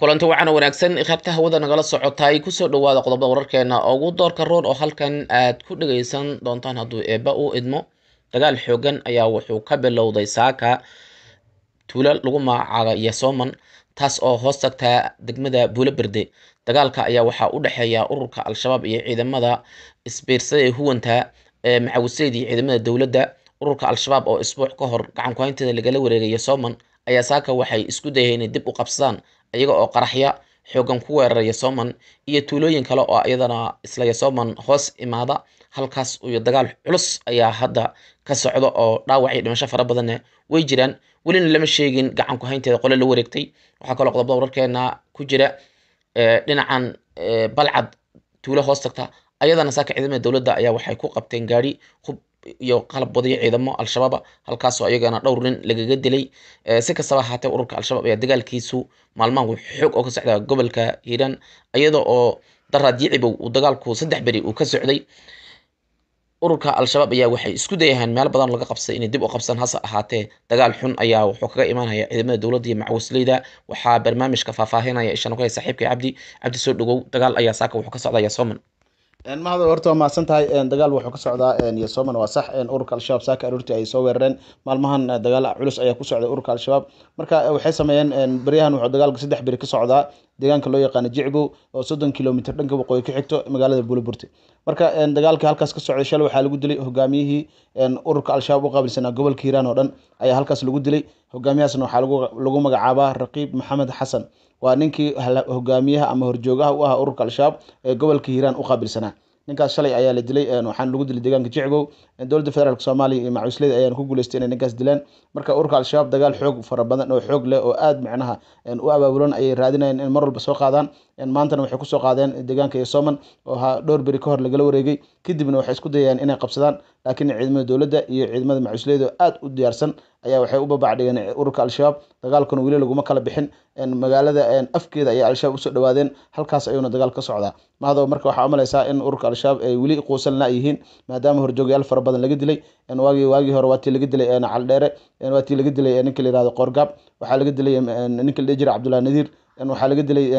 kulanti wacan wanaagsan qaybta hawada nagala socotaay kusoo dhawaada qodobada wararkeena ugu doorka roon oo halkan aad ku dhagaysan doontaan hadduu eeba u idmo dagaal xoogan ayaa wuxuu ka bilowday saaka tuulo lagu maacaaga iyo soman taas oo hoos tagtaa degmada buulo berde dagaalka ayaa waxaa u dhexeeya ururka al-shabaab iyo ciidamada isbiirsada ee huwanta ee macawiseed iyo ciidamada dowladda ururka al-shabaab oo isbuuc ka hor gacankuhaynteeda lagala wareegayo soman ayaa saaka waxay isku dayeen inay dib u qabsadaan iyaga oo qaraxya xoogan ku weerara yasoman iyo tuulooyin kale oo iyadana isla yasoman hoos imaada halkaas iyo dagaal culus ayaa hadda ka socda oo dhaawac dhimasho fara badanna way jiraan welina lama sheegin gacan ku haynteeda qole la wareegtay waxaa kaloo qodobada wararkeena ku jira eh, dhinacan eh, balcad tuulo hoos tagta ayadana saaka ciidamada dowladda ayaa waxay ku qabteen gaari iyo qalab badaya ciidamo al shabaab halkaasoo ayagana dhowr nin lagaga dilay si kastaba ahaatee ururka al-shabaab ayaa dagaalkiisu maalmahan wuu xoog oo ka gobolka hiiraan iyada oo daraad yicibow uu dagaalku saddex beri uu ka socday ururka al-shabaab ayaa waxay isku dayahaan meel badan laga qabsay inay dib u qabsan hase ahaatee dagaal xun ayaa wuxuu kaga imaanaya ciidamada dowladda iyo macawisleyda waxaa barnaamijka faahfaahinaya ishan ku hay saaxiibka cabdi cabdi soo dhawow dagaal ayaa saaka wuxuu ka socdaya soman mahad horta waa mahadsan tahay dagaal wuxuu ka socdaa somaliya waa sax ururka al-shabaab saaka aroortii ay soo weerareen maalmahan e, dagaal culus ayaa ku socday ururka al-shabaab marka e, waxay sameeyeen beryahan wuxuu dagaalku saddex beri ka socdaa deegaanka loo yaqaano jicbow oo soddon kilomitr dhanka waqooyi ka xigto magaalada buleburte marka dagaalka halkaas ka socday shalay waxaa lagu dilay hogaamiyihii ururka al-shabaab u qaabilsanaa gobolka hiiraan oo dhan ayaa halkaas lagu dilay hogaamiyahaasna waxaa lagu magacaabaa raqiib maxamed xasan waa ninkii hogaamiyaha ama horjoogaha u ahaa ururka al-shabaab ee gobolka hiiraan u qaabilsanaa ninkaas shalay ayaa la dilay waxaana lagu dilay deegaanka jecgow dowladda federaalk soomaaliya iyo macusleyda ayaan ku guuleystay inay ninkaas dilaan marka ururka al-shabaab dagaal xoog fara badan oo xoog leh oo aada macnaha u abaabulan ayay raadinayaan in mar walba soo qaadaan maantana waxay kusoo qaadeen degaanka iyo soman oo dhowr beri ka hor lagala wareegay kadibna waxay isku dayayaan inay qabsadaan laakiin ciidamada dowladda iyo ciidamada macusleyda aad u diyaarsan ayaa waxay u babacdhigeen ururka al-shabaab dagaalkuna weli laguma kala bixin magaalada afkeeda ayay al-shabaab usoo dhawaadeen halkaas ayuuna dagaal ka socdaa mahado marka waxaa umalaysaa in ururka al-shabaab ay weli quusan la-yihiin maadaama horjoogyaal fara badan laga dilay waagi waagii hore waa laga dilay caldheere waa laga dilay ninka la yihahdo qoorgaab waxaa laga dilay ninka la dhihi jira cabdullahi nadiir waxaa laga dilay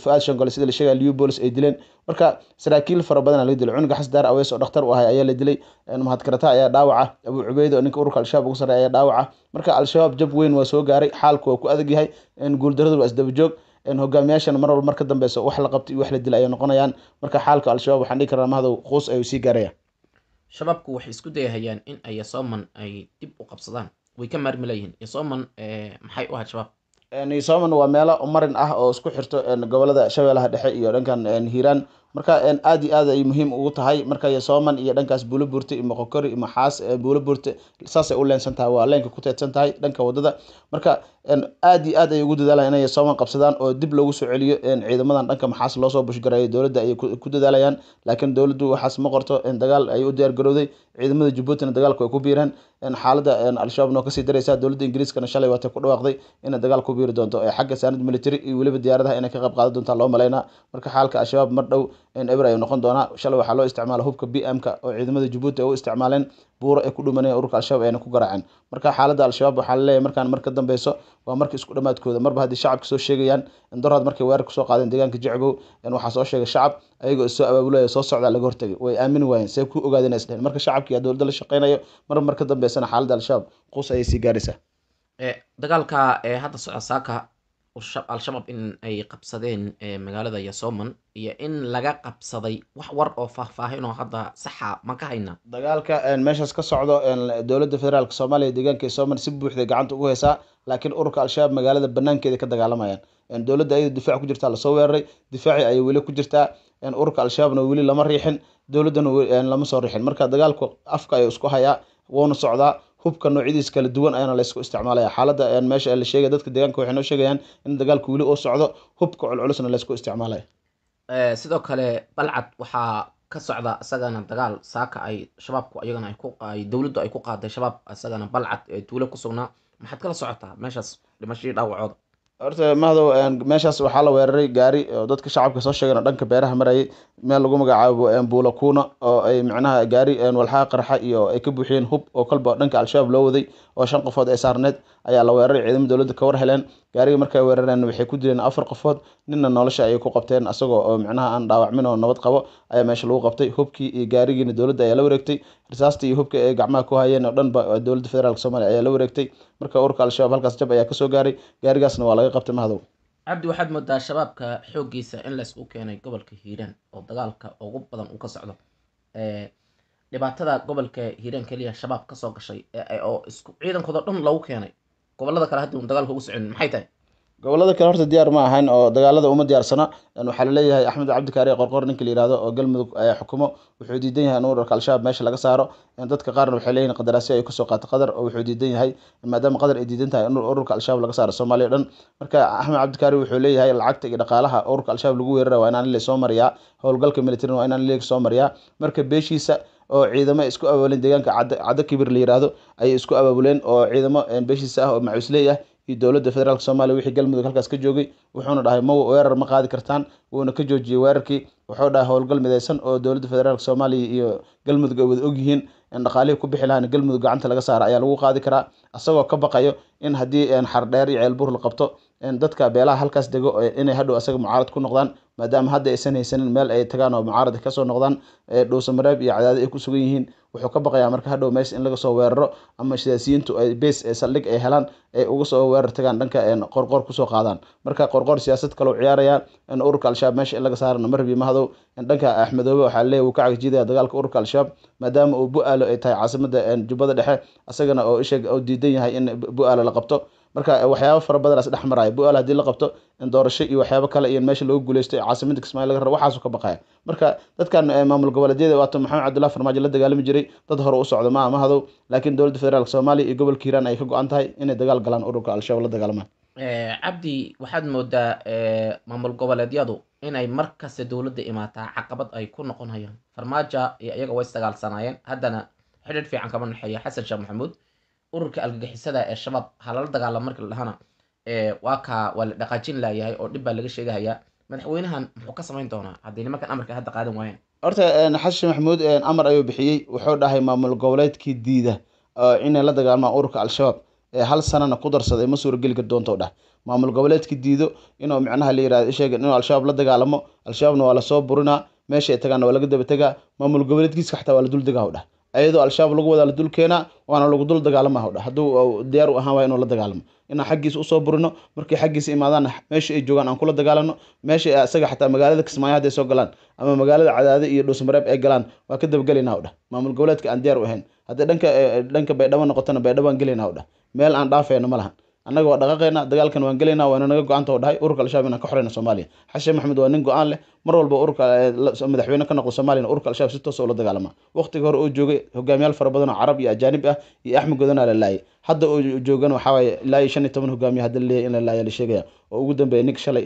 fuad shangole sida la sheegay liubols ay dileen marka saraakiil fara badan laga dilay cunuga xasdaar awees oo dhakhtar u ahay ayaa la dilay mahadkarata ayaa dhaawaca abuu cubeyda oo ninka ururka al-shabaab ugu sarreeya ayaa dhaawaca marka al-shabaab jab weyn waa soo gaaray xaalku waa ku adag yahay guuldaradu waa isdabajoog hogaamiyaashan mar walba marka dambeyso wax la qabtay wax la dilay ayay noqonayaan marka xaalka al-shabaab waxaan dhihi karaa mahdow quus ayuu sii gaaraya shabaabku waxay isku dayahayaan in ay yasooman ay dib u qabsadaan way ka maarmi leeyihiin yasooman eh, maxay u ahayd shabaab isooman waa meelo marin ah oo isku xirto gobolada shabeelaha dhexe iyo dhankan hiiraan marka aad iyo aad ay muhiim ugu tahay marka sooman iyo dhankaas buulabuurte iyo moqokori iyo maxaas buulabuurte saasay u leensan tahay waa leenka ku teedsan tahay dhanka wadada marka aad iyo aad ay ugu dadaalayaan inay sooman qabsadaan oo dib loogu soo celiyo ciidamadan dhanka maxaas loosoo bushgarayo dowladda ayay ku dadaalayaan laakiin dowladdu waxaas ma qorto dagaal ay u diyaar ciidamada jubbauntina dagaalku ay ku biireen xaaladda al-shabaabna oo kasii daraysaa dowladda ingiriiskana shalay waatay ku dhawaaqday inay dagaal ku biiri doonto ee xagga saanad military iyo weliba diyaaradaha inay ka qayb qaadan doontaa loo malaynaa marka xaalka al-shabaab mar dhow in eber ayuu noqon doonaa shalay waxaa loo isticmaala hubka b m ka oo ciidamada jabuuti ay u isticmaaleen buuro ay ku dhumanayeen ururka al-shabaab ayna ku garaaceen marka xaaladda al-shabaab waxaa la leeyahy markaan marka dambeyso waa markii isku dhamaadkooda marba haddii shacabka soo sheegayaan indaraad markay weerar kasoo qaadeen deegaanka in waxaa soo sheegay shacab ayagoo is soo abaabulaya soo socdaa laga hortegay way aamin waayeen see ku ogaadeen is dheheen marka shacabkiyaa dowladda la shaqeynayo marba marka dambeysana xaaladda al-shabaab quus ayay sii gaaraysaa eh, dagaalka eh, hadda soco saaka al-shabaab in ay qabsadeen eh, magaalada yasoman iyo in laga qabsaday wax war oo faahfaahinoo hadda saxa ma ka haynaa dagaalka eh, meeshaas ka socdo eh, dowladda federaalk soomaaliya deegaanka yasoman si buuxday gacanta ugu heysaa laakiin ururka al-shabaab magaalada banaankeeda ka dagaalamayaan dowladda ayada difaac ku jirtaa lasoo weeraray difaaci ayay weli ku jirtaa ururka al-shabaabna weli lama riixin dowladdana lama soo riixin marka dagaalku afka ayuu isku hayaa wuuna socdaa hubka noocyadiis kala duwan ayaana laysku isticmaalaya xaalada ayaan meesha la sheegaya dadka deegaanka waxay noo sheegayaan in dagaalku weli uu socdo hubka culculusna laysku isticmaalaya sidoo kale balcad waxaa ka socda isagana dagaal saaka ay shabaabku iyagana ay dowladdu ay ku qaaday shabaab isagana balcad ee tuulo ku sugnaa maxaad kala socotaa meeshaas dhimashadii dhaawacooda horta mahdow meeshaas waxaa la weeraray gaari oo dadka shacabka soo sheegeen oo dhanka beeraha marayay meel lagu magacaabo buula kuna oo ay micnaha gaari walxaa qarxa iyo ay ka buuxiyeen hub oo kolba dhanka al-shabaab loo waday oo shan qofood ee saarneed ayaa la weeraray ciidamo dowladda ka war heleen gaarigii markay weerareen waxay ku direen afar qofood ninna nolosha ayay ku qabteen asagoo oo micnaha aan dhaawacmin oo nabad qabo ayaa meesha lagu qabtay hubkii iyo gaarigiina dowladda ayaa la wareegtay rasaastii iyo hubka ay gacmaha ku hayeen oo dhanba dowladda federaalk soomaliya ayaa la wareegtay marka ururka al-shabaab halkaas jab ayaa kasoo gaaray gaarigaasna waa laga qabtay mahadow cabdi waxaad moodaa shabaabka xooggiisa in laysku keenay gobolka hiiraan oo dagaalka ugu badan uu ka socdo dhibaatada gobolka hiiraan keliya shabaab kasoo gashay oo ciidankooda dhan lagu keenay gobolada kale haddi un dagaalka ugu socon maxay tahay gobolada kale horta diyaar ma ahayn oo dagaalada uma diyaarsana waxaa laleeyahay axmed cabdikaari qorqor ninka layihahdo oo galmudug xukumo wuxuu diidan yahay in urarka al-shabaab meesha laga saaro dadka qaarna waxay leeyihin qadaraasyo ay kasoo qaato qadar oo wuxuu diidan yahay maadaama qadar ay diidan tahay in ururka al-shabaab laga saaro soomaaliya dhan marka axmed cabdikaari wuxuu leeyahay lacagta iyo dhaqaalaha ururka al-shabaab lagu weerara waa inaan ille soo mariyaa howlgalka militariin waa inaan ilega soo mariyaa marka beeshiisa oo ciidamo isku abaabuleen deegaanka caddo kibir la yiraahdo ayay isku abaabuleen oo ciidamo eh, beeshiisa ah oo macuusley ah iyo dowladda federaalk soomaaliya wixii galmudug halkaas ka joogay wuxuuna dhahay mawa weerar ma qaadi kartaan wuuna ka joojiyey weerarkii wuxuu dhahay howlgal mideysan oo dowladda federaalk soomaaliya iyo galmudug ay wada ogyihiin dhaqaalihii ku bixi lahaan galmudug gacanta laga saara ayaa lagu qaadi karaa asagoo ka baqayo in haddii eh, xardheer iyo ceelbuur la qabto dadka beelaha halkaas dego eh, inay hadhow asaga mucaarad ku noqdaan maadaama hadda aysan haysanin meel ay tagaan oo mucaarada kasoo noqdaan dhuusamareeb iyo cadaado ay ku sugan yihiin wuxuu ka baqayaa marka hadhow meesha in laga soo weeraro ama siyaasiyiintu ay bas ee saldhig ay helaan ay uga soo weerar tagaan dhanka qorqoor kusoo qaadaan marka qorqoor siyaasad kaleu ciyaarayaa in ururka al-shabaab meesha in laga saarana ma rabi in dhanka axmedoobe waxaa leeyahy wuu ka cagjiidaya dagaalka ururka al-shabaab maadaama uu bu-aalo ay tahay caasimada jubbada dhexe isagana oo isha diidan yahay in bu-aalo la qabto marka eh, waxyaaba fara badanaas dhex maraya bu haddii la qabto in doorasho iyo waxyaabo kale iyo meesha lagu guuleysto caasimada kismaayo laga rabo waxaasu ka baqaya marka dadkan eh, maamul goboleedyada waato maxamed cabdullahi farmaajo la dagaalami jiray dad hore u socdo ma ama hadow laakiin dowladda federaalk soomaaliya iyo gobolka hiiraan ay ka go-an tahay inay dagaal galaan ururka al-shabaab la dagaalamaan eh, cabdi waxaad moodaa maamul goboleedyadu inay mar kasta dowladda imaataa caqabad ay ku noqonayaan farmaaja iyaga way sagaalsanaayeen haddana xidhiir fiican kama dhexeeya xasan sheekh maxamuud ururka algagixisada ee shabaab ha lala dagaalamo marki la dhahana waaka waa la dhaqaajin laayahay oo dhib baa laga sheegahayaa madaxweynahan muxuu ka samayn doonaa haddii nimankan amarka hadda qaadan waayeen horta xashi maxamuud amar ayuu bixiyey wuxuu dhahay maamul goboleedkii diida inay la dagaalmaan ururka al-shabaab ee hal sanana ku darsaday ma suurageli kardoonto dhah maamul goboleedkii diido inuu micnaha la yirahdo sheeg inuu al-shabaab la dagaalamo al-shabaabna waa lasoo burinaa meesha ay tagaana waa laga daba tegaa maamul goboleedkiiska xataa waa la dul degaa dhah ayadoo al-shabaab lagu wadaalo dulkeena waana lagu dul dagaalama hodha hadduu uh, diyaar u ahaan waa inuu la dagaalamo inaan xaggiisa usoo burino markii xaggiisa imaadaanna meesha ay joogaan aan kula dagaalano meesha isaga xataa magaalada kismaayo hadday soo galaan ama magaalada cadaade iyo dhuusmareeb ay galaan waa ka dabagelayna hodha maamul goboleedka aan diyaar u ahayn hadday dhanka eh, dhanka baydhabo noqotona baydhabo aan gelayna hodha meel aan dhaafayno ma lahan annaga waa dhaqaaqeynaa dagaalkan waan gelaynaa waana naga go-anta oo dhahay ururka al-shabaab inaan ka xoreyno soomaaliya xashe maxamed waa nin go-aan leh mar walba ururka eh, madaxweyne ka noqdo soomaliya ururka al-shabaab si toos oo ah dagaalama waqtiga hore oo joogay hogaamiyaal fara badan carab iyo ajaanib ah iyo axmed godanaa la laayay hadda oo joogana waxaa ilaa iyo shan iyo toban hogaamiya hadda leeyahay in la laaya la sheegaya oo ugu dambeeya nin shalay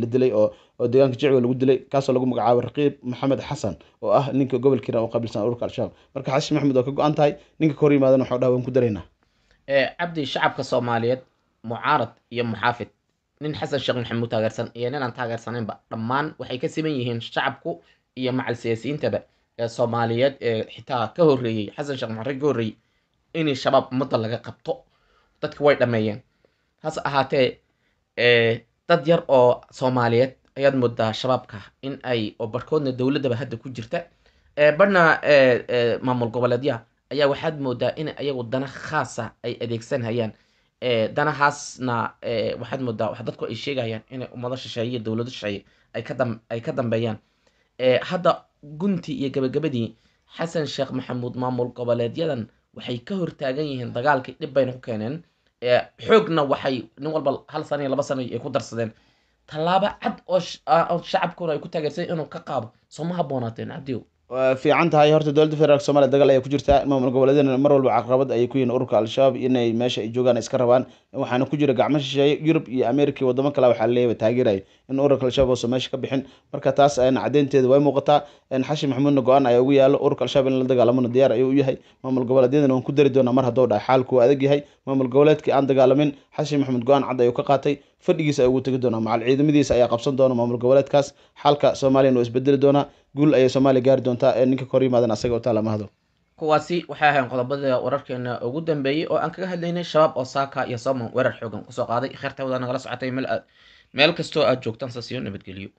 la dilay oo oo deegaanka jicwe lagu dilay kaasoo lagu magacaabay raqiib maxamed xasan oo ah ninka gobol oo qabiilsan ururka al-shabaab marka xashe maxamed waa ka go-an tahay ninka ka hor yimaadana waxaa dhaha waan ku daraynaa cabdi shacabka soomaaliyeed mucaarad iyo muxaafid nin xasan sheekh maxamuud taageersan iyo ninaan taageersanaynba dhammaan waxay ka siman yihiin shacabku iyo macal siyaasiyiintaba ee soomaaliyeed ee xitaa ka horreeyey xasan sheekh maxamed ka horreeyey inay shabaab ummadda laga qabto dadka way dhammeeyeen hase ahaatee dad yar oo soomaaliyeed ayaad moodaa shabaabka in ay oo barkoodna dowladdaba hadda ku jirta badhna maamul goboleedyaha ayaa waxaad moodaa in ayagu dana khaasa ah ay adeegsanhayaan eh, danahaasna eh, waxaad moodaa wa dadku ay sheegayaan inay ummado shisheeye iyo dowlado shisheeye ay ka dambeeyaan eh, hadda gunti iyo gabagabadii xasan sheekh maxamuud maamul goboleedyadan waxay ka hortaagan yihiin dagaalkii dhib bayna ku keeneen xoogna waxay nin walba hal sano iyo laba sano ay ku darsadeen tallaabo cad oo ah, shacabkuna ay ku taageersan inuu ka qaado soo ma haboonaateen cabdiyow fiican tahay horta dowladda federaalk somalia dagaal ayaa ku jirta maamul goboleedan mar walba caqabad ayay ku yihiin ururka al-shabaab inay meesha ay joogaan iska rabaan waxaana ku jira gacmo shisheeye yurub iyo america waddamo kale waxaa leeyahay taageeraya in ururka al-shabaab uusan meesha ka bixin marka taas caddeynteeda way muuqataa xashi maxamuudna go-aan ayaa ugu yaalo ururka al-shabaab in la dagaalamona diyaar ayuu u yahay maamul goboleedyadana waan ku dari doonaa mar hadduu dhahay xaalku adag yahay maamul goboleedkii aan dagaalamin xashin maxamuud go-aan cad ayuu ka qaatay fadhigiisa ay ugu tegi doonaa macal ciidamadiisa ayaa qabsan doona maamul goboleedkaas xaalka soomaaliyana uu isbedeli doonaa guul ayay soomaaliya gaari doontaa ee ninka kor yimaadan asaga u taala ma kuwaasi waxay ahayn qodobada wararkeena ugu dambeeyey oo aan kaga hadlaynay shabaab oo saaka iyo sooman weerar xoogan kusoo qaaday kheerta nagala socotay meel meel kastoo aad joogtaan saasiyo nabadgelyo